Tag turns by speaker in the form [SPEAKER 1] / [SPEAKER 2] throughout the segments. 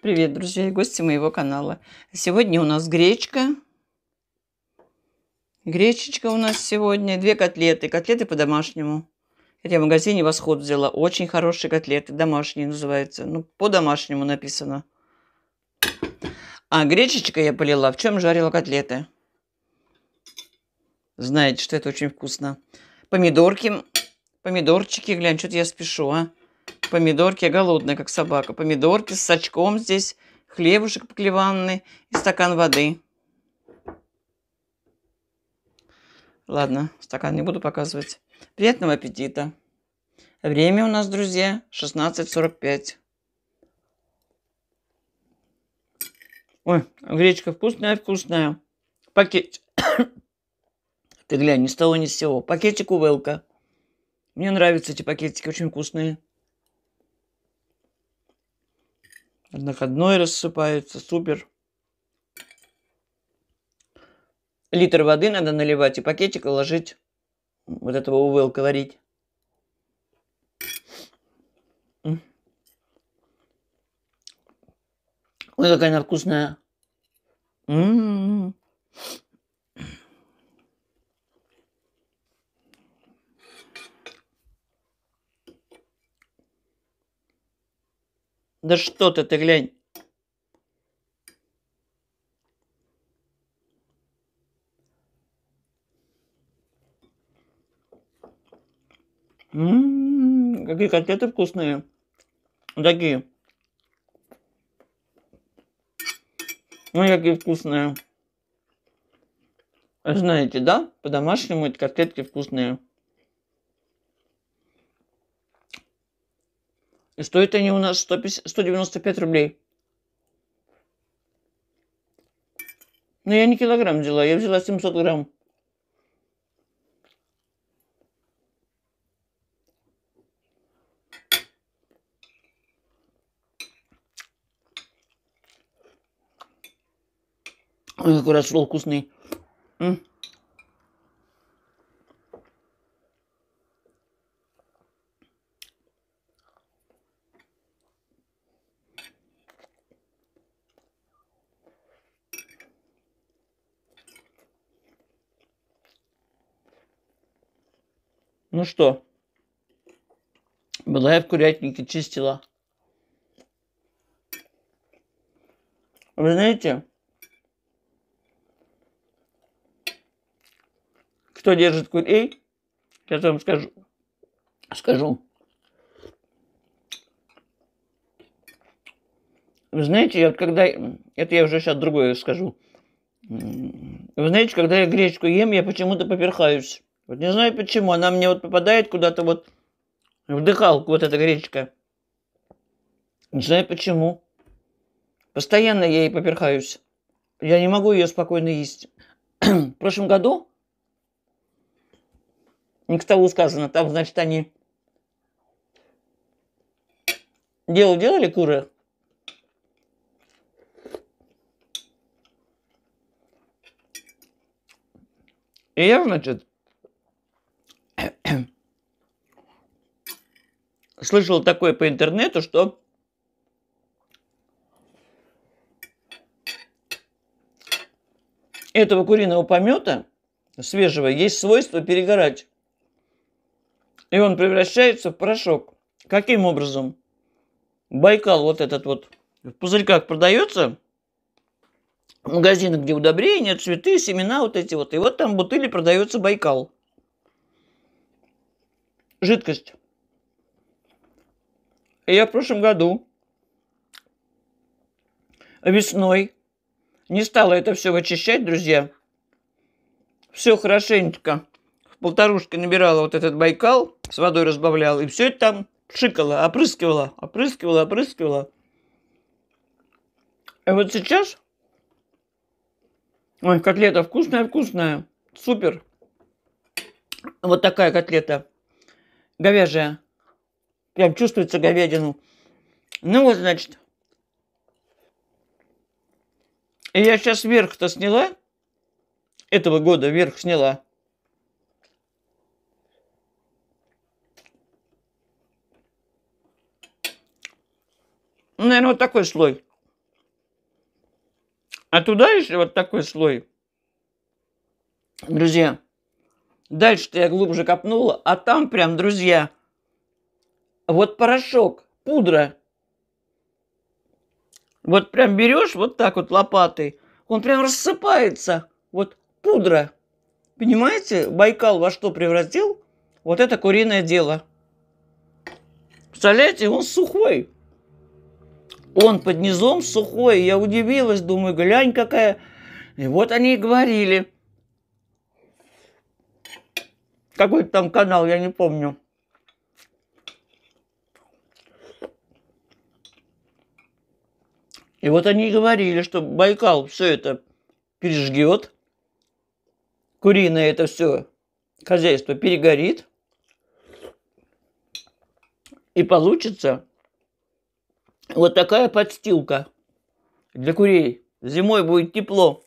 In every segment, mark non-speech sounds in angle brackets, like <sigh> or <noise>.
[SPEAKER 1] Привет, друзья и гости моего канала. Сегодня у нас гречка. Гречечка у нас сегодня. Две котлеты. Котлеты по-домашнему. Я в магазине «Восход» взяла. Очень хорошие котлеты. Домашние называются. Ну, по-домашнему написано. А гречечка я полила. В чем жарила котлеты? Знаете, что это очень вкусно. Помидорки. Помидорчики. Глянь, что-то я спешу, а. Помидорки, я голодная, как собака. Помидорки с сачком здесь, хлебушек поклеванный и стакан воды. Ладно, стакан не буду показывать. Приятного аппетита. Время у нас, друзья, 16.45. Ой, гречка вкусная-вкусная. Пакет. <coughs> Ты глянь, ни с того, ни с сего. Пакетик Увелка. Мне нравятся эти пакетики, очень вкусные. одной рассыпается, супер. Литр воды надо наливать и пакетик ложить вот этого увелка варить. Ой, какая она вкусная. М -м -м. Да что ты, ты глянь. Ммм, какие котлеты вкусные. Такие. Ну, какие вкусные. Знаете, да? По-домашнему эти котлетки вкусные. И стоят они у нас 150, 195 рублей. Но ну, я не килограмм взяла, я взяла 700 грамм. Ой, какой рассол вкусный. М? Ну что, была я в курятнике, чистила. Вы знаете, кто держит курей, сейчас вам скажу. скажу. Вы знаете, вот когда... Это я уже сейчас другое скажу. Вы знаете, когда я гречку ем, я почему-то поперхаюсь. Вот не знаю почему, она мне вот попадает куда-то вот в дыхалку, вот эта гречка. Не знаю почему. Постоянно я ей поперхаюсь. Я не могу ее спокойно есть. <clears throat> в прошлом году, не к столу сказано, там, значит, они дело делали куры, И я, значит, слышал такое по интернету, что этого куриного помета свежего есть свойство перегорать. И он превращается в порошок. Каким образом? Байкал вот этот вот в пузырьках продается, в где удобрения, цветы, семена вот эти вот. И вот там в бутыли продается Байкал. Жидкость я в прошлом году весной не стала это все вычищать, друзья. Все хорошенько. в полторушке набирала вот этот Байкал, с водой разбавляла, и все это там шикала, опрыскивала, опрыскивала, опрыскивала. А вот сейчас... Ой, котлета вкусная-вкусная. Супер. Вот такая котлета. Говяжья. Прям чувствуется говядину. Ну вот, значит. И я сейчас верх-то сняла. Этого года верх сняла. Ну, Наверное, вот такой слой. А туда еще вот такой слой. Друзья, дальше-то я глубже копнула, а там прям, друзья, вот порошок, пудра. Вот прям берешь вот так вот лопатой, он прям рассыпается. Вот пудра. Понимаете, Байкал во что превратил вот это куриное дело. Представляете, он сухой. Он под низом сухой. Я удивилась, думаю, глянь какая. И вот они и говорили. Какой-то там канал, я не помню. И вот они говорили, что Байкал все это пережгет, куриное это все хозяйство перегорит, и получится вот такая подстилка для курей. Зимой будет тепло.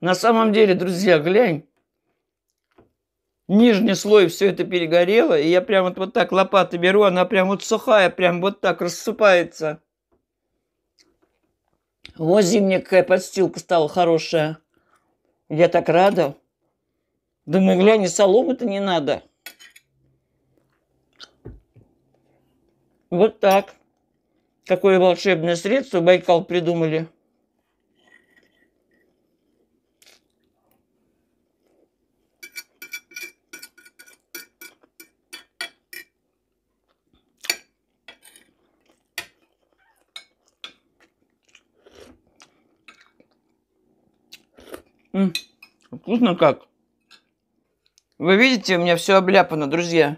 [SPEAKER 1] На самом деле, друзья, глянь, нижний слой все это перегорело, и я прям вот, вот так лопаты беру, она прям вот сухая, прям вот так рассыпается. О, зимняя какая подстилка стала хорошая. Я так рада. Думаю, глянь, соломы-то не надо. Вот так. Какое волшебное средство Байкал придумали. вкусно как. Вы видите, у меня все обляпано, друзья.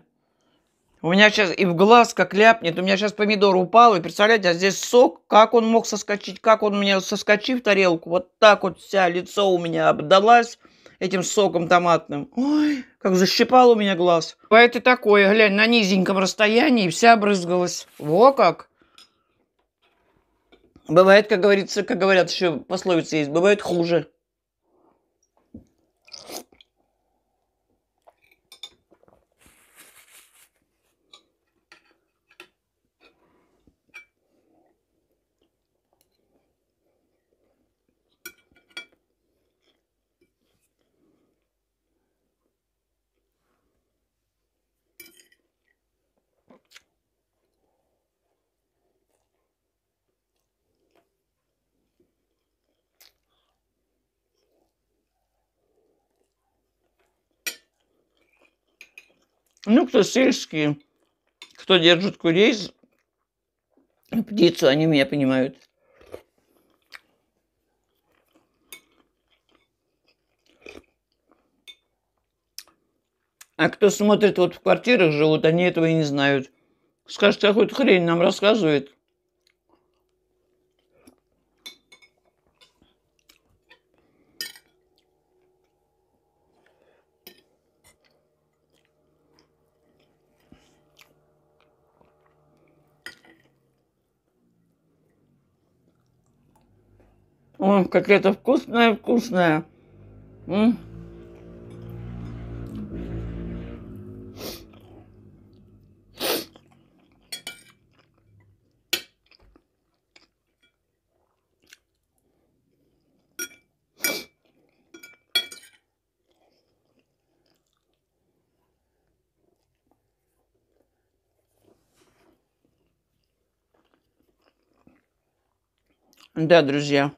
[SPEAKER 1] У меня сейчас и в глаз как ляпнет, у меня сейчас помидор упал, и представляете, а здесь сок, как он мог соскочить, как он у меня соскочил в тарелку, вот так вот вся лицо у меня обдалась этим соком томатным. Ой, как защипал у меня глаз. Бывает и такое, глянь, на низеньком расстоянии вся обрызгалась. Во как. Бывает, как говорится, как говорят еще пословица есть, бывает хуже. Ну, кто сельские, кто держит курей, птицу, они меня понимают. А кто смотрит, вот в квартирах живут, они этого и не знают. Скажут, а какую-то хрень нам рассказывает. О, как это вкусная, вкусное Да, друзья.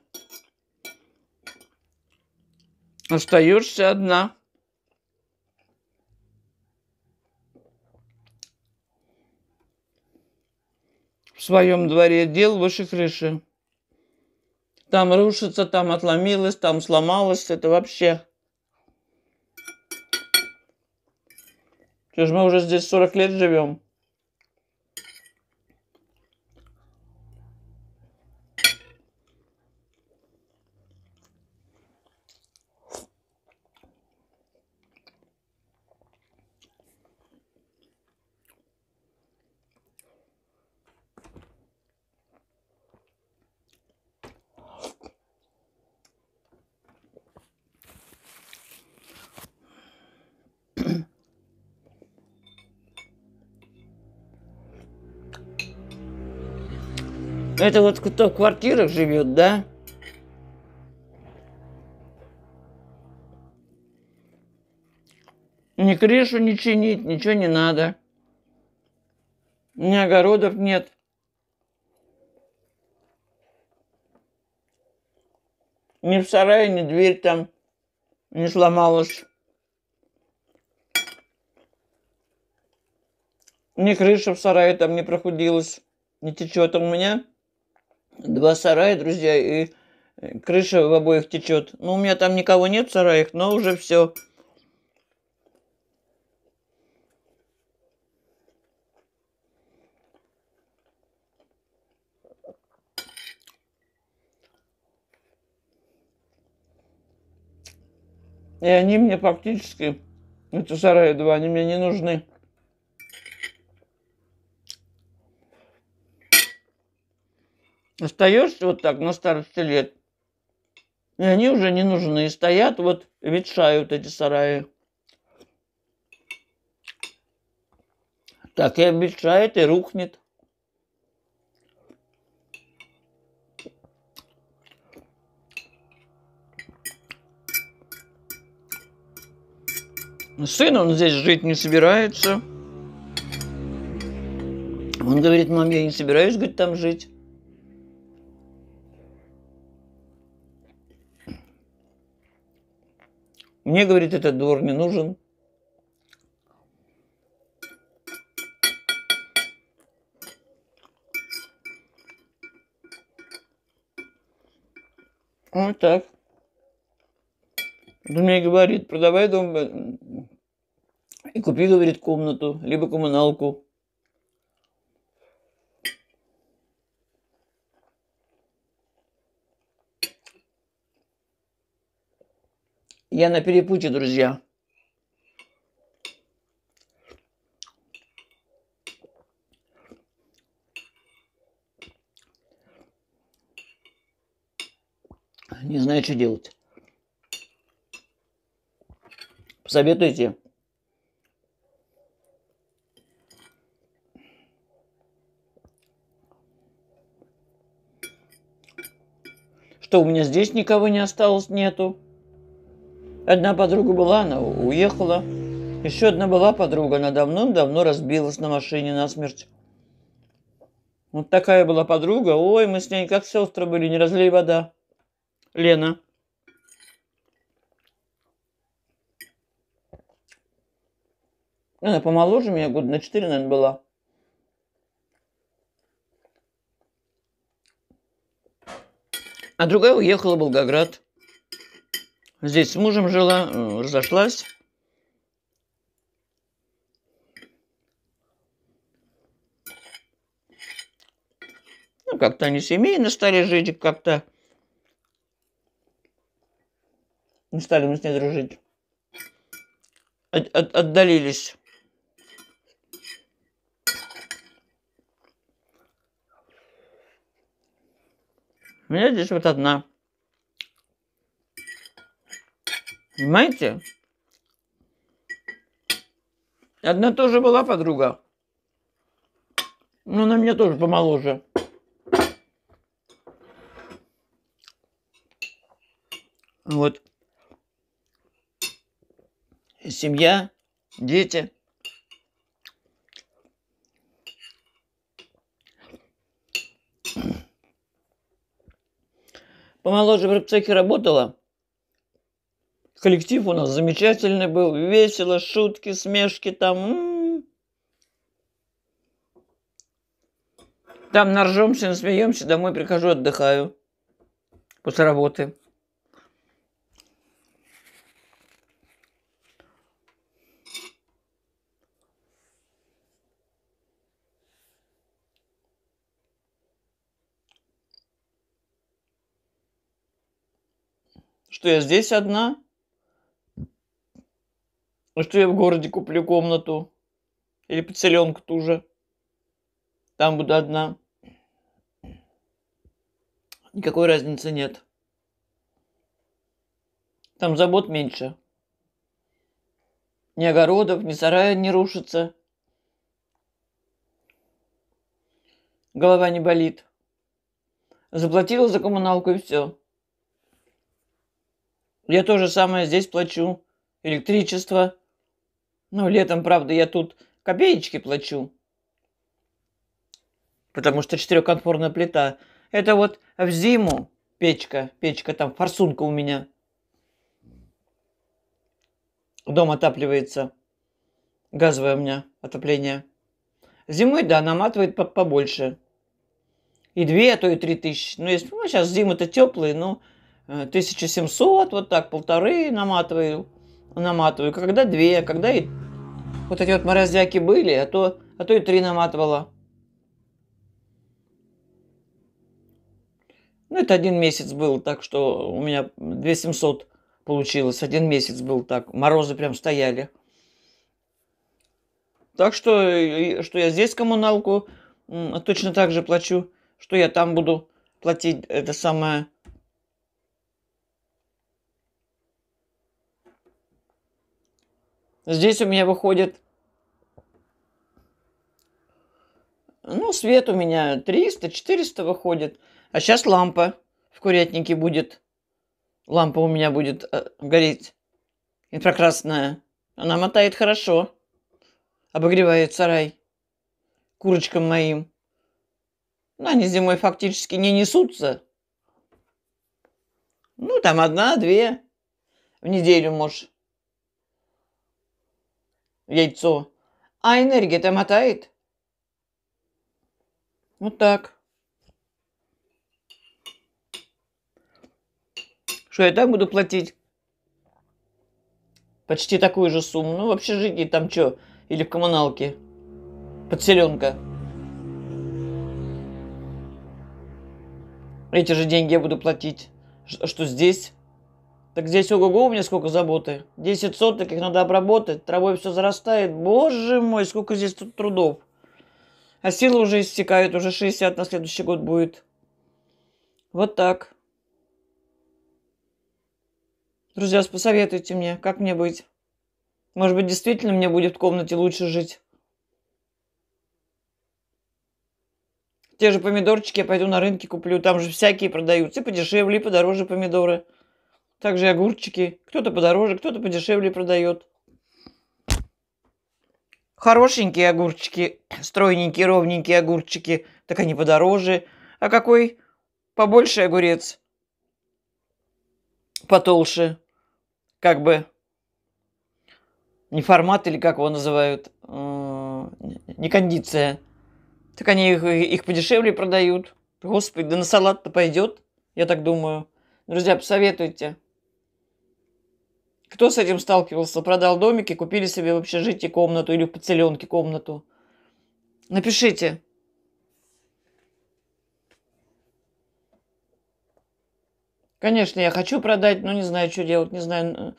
[SPEAKER 1] Остаешься одна. В своем дворе дел выше крыши. Там рушится, там отломилось, там сломалось. Это вообще... Что ж мы уже здесь 40 лет живем. Это вот кто в квартирах живет, да? Ни крышу не чинить, ничего не надо. Ни огородов нет. Ни в сарае, ни дверь там не сломалась. Ни крыша в сарае там не прохудилась, не течет у меня два сарая, друзья, и э, крыша в обоих течет. Ну, у меня там никого нет в сараях, но уже все. И они мне практически, эти сараи два, они мне не нужны. остаешься вот так на старости лет, и они уже не нужны. Стоят, вот ветшают эти сараи. Так и обещает, и рухнет. Сын, он здесь жить не собирается. Он говорит, мам, я не собираюсь, говорит, там жить. Мне, говорит, этот двор не нужен. Вот так. Он мне говорит, продавай дом э, и купи, говорит, комнату, либо коммуналку. Я на перепуте, друзья. Не знаю, что делать. Посоветуйте. Что у меня здесь никого не осталось, нету. Одна подруга была, она уехала. Еще одна была подруга, она давно-давно разбилась на машине насмерть. Вот такая была подруга. Ой, мы с ней как сестры были, не разлей вода. Лена. Она помоложе меня, год на 4, наверное, была. А другая уехала в Волгоград. Здесь с мужем жила, э, разошлась. Ну, как-то они семейно стали жить, как-то не стали мы с ней дружить. От, от, отдалились. У меня здесь вот одна. Понимаете? Одна тоже была подруга. Но она мне тоже помоложе. Вот. Семья, дети. Помоложе в рыбцехе работала. Коллектив у нас замечательный был, весело, шутки, смешки там. Там наржемся, насмеемся, домой прихожу, отдыхаю после работы. что я здесь одна, ну что я в городе куплю комнату? Или поцеленку ту же? Там буду одна. Никакой разницы нет. Там забот меньше. Ни огородов, ни сарая не рушится. Голова не болит. Заплатила за коммуналку и все. Я тоже самое здесь плачу. Электричество – но ну, летом, правда, я тут копеечки плачу. Потому что четырехконфорная плита. Это вот в зиму печка, печка там, форсунка у меня. Дом отапливается. Газовое у меня отопление. Зимой, да, наматывает побольше. И две, а то и три тысячи. Ну, если, ну сейчас зимы-то теплые, ну, 1700, э, вот так, полторы наматываю наматываю, когда две, когда и вот эти вот морозяки были, а то, а то и три наматывала. Ну, это один месяц был, так что у меня 2700 получилось. Один месяц был так. Морозы прям стояли. Так что, что я здесь коммуналку точно так же плачу, что я там буду платить это самое Здесь у меня выходит... Ну, свет у меня 300-400 выходит. А сейчас лампа в курятнике будет. Лампа у меня будет э, гореть. Инфракрасная. Она мотает хорошо. Обогревает сарай. Курочкам моим. ну они зимой фактически не несутся. Ну, там одна-две в неделю, может, яйцо. А энергия-то мотает. Вот так. Что я так буду платить? Почти такую же сумму. Ну, в общежитии там что? Или в коммуналке? Подселенка. Эти же деньги я буду платить. Что здесь? Так здесь ого-го у меня сколько заботы. 10 соток, их надо обработать. Травой все зарастает. Боже мой, сколько здесь тут трудов. А силы уже истекают, уже 60 на следующий год будет. Вот так. Друзья, посоветуйте мне, как мне быть. Может быть, действительно мне будет в комнате лучше жить. Те же помидорчики я пойду на рынке куплю. Там же всякие продаются. И подешевле, и подороже помидоры. Также огурчики. Кто-то подороже, кто-то подешевле продает. Хорошенькие огурчики, стройненькие, ровненькие огурчики, так они подороже. А какой побольше огурец? Потолще. Как бы не формат или как его называют, э, не кондиция. Так они их, их подешевле продают. Господи, да на салат-то пойдет, я так думаю. Друзья, посоветуйте. Кто с этим сталкивался? Продал домики, купили себе в общежитии комнату или в поцеленке комнату. Напишите. Конечно, я хочу продать, но не знаю, что делать, не знаю.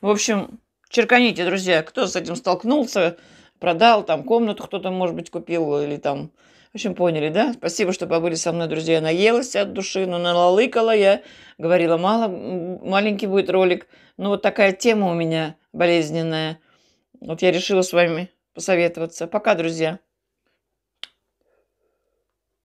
[SPEAKER 1] В общем, черканите, друзья, кто с этим столкнулся, продал там комнату, кто-то, может быть, купил или там в общем, поняли, да? Спасибо, что побыли со мной, друзья. Наелась от души, но ну, налалыкала я. Говорила, мало, маленький будет ролик. Но ну, вот такая тема у меня болезненная. Вот я решила с вами посоветоваться. Пока, друзья.